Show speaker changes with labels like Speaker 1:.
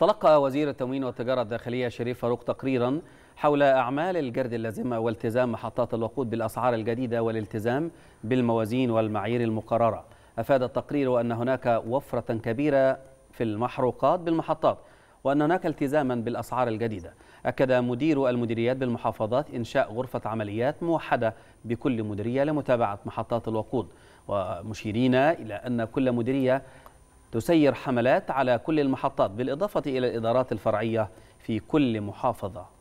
Speaker 1: تلقى وزير التموين والتجارة الداخلية شريف فاروق تقريرا حول أعمال الجرد اللازمة والتزام محطات الوقود بالأسعار الجديدة والالتزام بالموازين والمعايير المقررة أفاد التقرير أن هناك وفرة كبيرة في المحروقات بالمحطات وأن هناك التزاما بالأسعار الجديدة أكد مدير المديريات بالمحافظات إنشاء غرفة عمليات موحدة بكل مديرية لمتابعة محطات الوقود ومشيرين إلى أن كل مديرية تسير حملات على كل المحطات بالإضافة إلى الإدارات الفرعية في كل محافظة